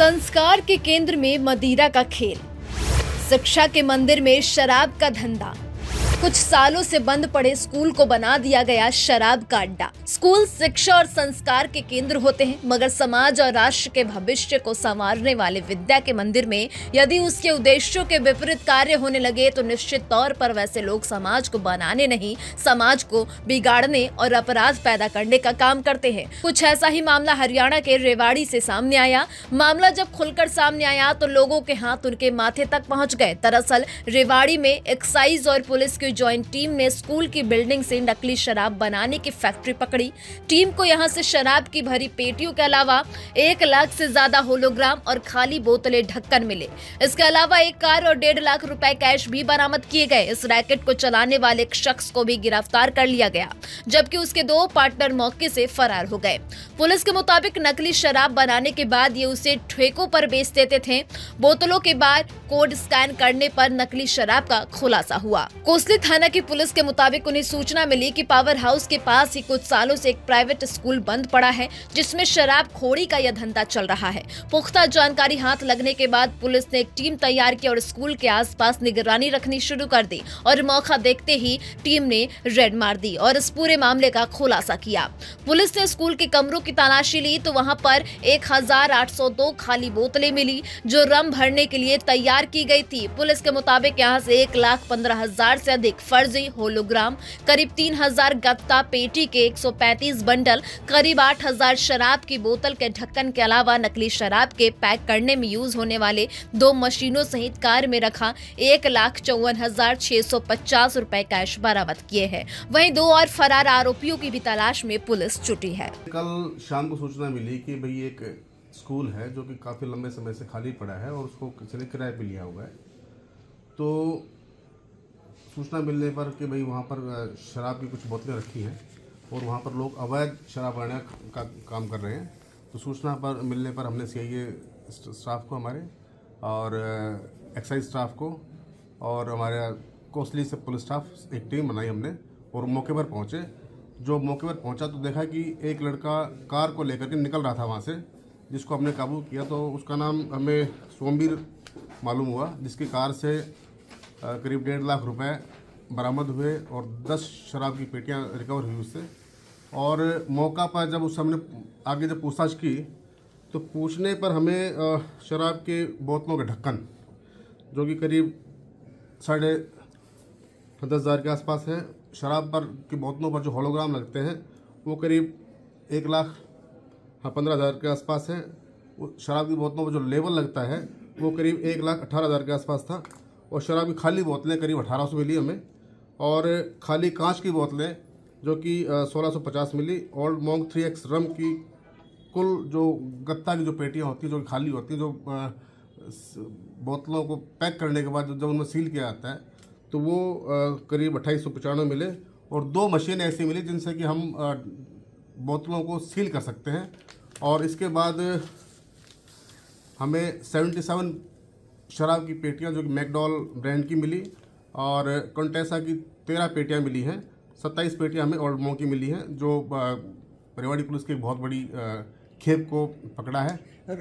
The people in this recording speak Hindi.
संस्कार के केंद्र में मदिरा का खेल शिक्षा के मंदिर में शराब का धंधा कुछ सालों से बंद पड़े स्कूल को बना दिया गया शराब का अड्डा स्कूल शिक्षा और संस्कार के केंद्र होते हैं मगर समाज और राष्ट्र के भविष्य को संवारने वाले विद्या के मंदिर में यदि उसके उद्देश्यों के विपरीत कार्य होने लगे तो निश्चित तौर पर वैसे लोग समाज को बनाने नहीं समाज को बिगाड़ने और अपराध पैदा करने का काम करते हैं कुछ ऐसा ही मामला हरियाणा के रेवाड़ी से सामने आया मामला जब खुलकर सामने आया तो लोगों के हाथ उनके माथे तक पहुँच गए दरअसल रेवाड़ी में एक्साइज और पुलिस की हुई ज्वाइंट टीम ने स्कूल की बिल्डिंग से नकली शराब बनाने की फैक्ट्री पकड़ी टीम को यहाँ से शराब की भरी पेटियों के अलावा एक लाख से ज्यादा होलोग्राम और खाली बोतलें ढक्कन मिले इसके अलावा एक कार और डेढ़ लाख रुपए कैश भी बरामद किए गए इस रैकेट को चलाने वाले एक शख्स को भी गिरफ्तार कर लिया गया जबकि उसके दो पार्टनर मौके से फरार हो गए पुलिस के मुताबिक नकली शराब बनाने के बाद ये उसे ठेकों पर बेच देते थे बोतलों के बाद कोड स्कैन करने पर नकली शराब का खुलासा हुआ कोसली थाना की पुलिस के मुताबिक उन्हें सूचना मिली कि पावर हाउस के पास ही कुछ सालों से एक प्राइवेट स्कूल बंद पड़ा है जिसमें शराब खोड़ी का यह धंधा चल रहा है पुख्ता जानकारी हाथ लगने के बाद पुलिस ने एक टीम तैयार की और स्कूल के आसपास निगरानी रखनी शुरू कर दी और मौका देखते ही टीम ने रेड मार दी और इस पूरे मामले का खुलासा किया पुलिस ने स्कूल के कमरों की तलाशी ली तो वहाँ पर एक खाली बोतलें मिली जो रम भरने के लिए तैयार की गई थी पुलिस के मुताबिक यहाँ से एक लाख पंद्रह हजार से अधिक एक फर्जी होलोग्राम करीब 3000 गत्ता पेटी के 135 बंडल करीब 8000 शराब की बोतल के ढक्कन के अलावा नकली शराब के पैक करने में यूज होने वाले दो मशीनों सहित कार में रखा एक लाख चौवन हजार छह सौ पचास रूपए कैश बरामद किए हैं वहीं दो और फरार आरोपियों की भी तलाश में पुलिस जुटी है कल शाम को सूचना मिली की भाई एक स्कूल है जो कि काफ़ी लंबे समय से खाली पड़ा है और उसको किसी ने किराए पे लिया हुआ है तो सूचना मिलने पर कि भाई वहाँ पर शराब की कुछ बोतलें रखी हैं और वहाँ पर लोग अवैध शराब बनाने का काम कर रहे हैं तो सूचना पर मिलने पर हमने सी स्टाफ को हमारे और एक्साइज स्टाफ को और हमारे कोसली से पुलिस स्टाफ एक टीम बनाई हमने और मौके पर पहुँचे जो मौके पर पहुँचा तो देखा कि एक लड़का कार को लेकर के निकल रहा था वहाँ से जिसको हमने काबू किया तो उसका नाम हमें सोमवीर मालूम हुआ जिसकी कार से करीब डेढ़ लाख रुपए बरामद हुए और दस शराब की पेटियां रिकवर हुई उससे और मौका पर जब उस हमने आगे जब पूछताछ की तो पूछने पर हमें शराब के बोतलों के ढक्कन जो कि करीब साढ़े दस हज़ार के आसपास है शराब पर की बोतलों पर जो होलोग्राम लगते हैं वो करीब एक लाख हाँ पंद्रह हज़ार के आसपास है शराब की बोतलों पर जो लेबल लगता है वो करीब एक लाख अठारह हज़ार के आसपास था और शराब की खाली बोतलें करीब अठारह सौ मिली हमें और खाली कांच की बोतलें जो कि सोलह सौ पचास मिली old monk three X rum की कुल जो गत्ता की जो पेटियाँ होती हैं जो खाली होती हैं जो बोतलों को पैक करने के बाद जब उनमें सील किया जाता है तो वो करीब अट्ठाईस सौ पचानवे मिले और दो मशीन ऐसी मिली जिनसे कि हम बोतलों को सील कर सकते हैं और इसके बाद हमें सेवेंटी सेवन शराब की पेटियां जो कि मैकडॉल ब्रांड की मिली और कंटेसा की तेरह पेटियां मिली हैं सत्ताईस पेटियां हमें ओल्डमो की मिली हैं जो रेवाड़ी पुलिस की बहुत बड़ी खेप को पकड़ा है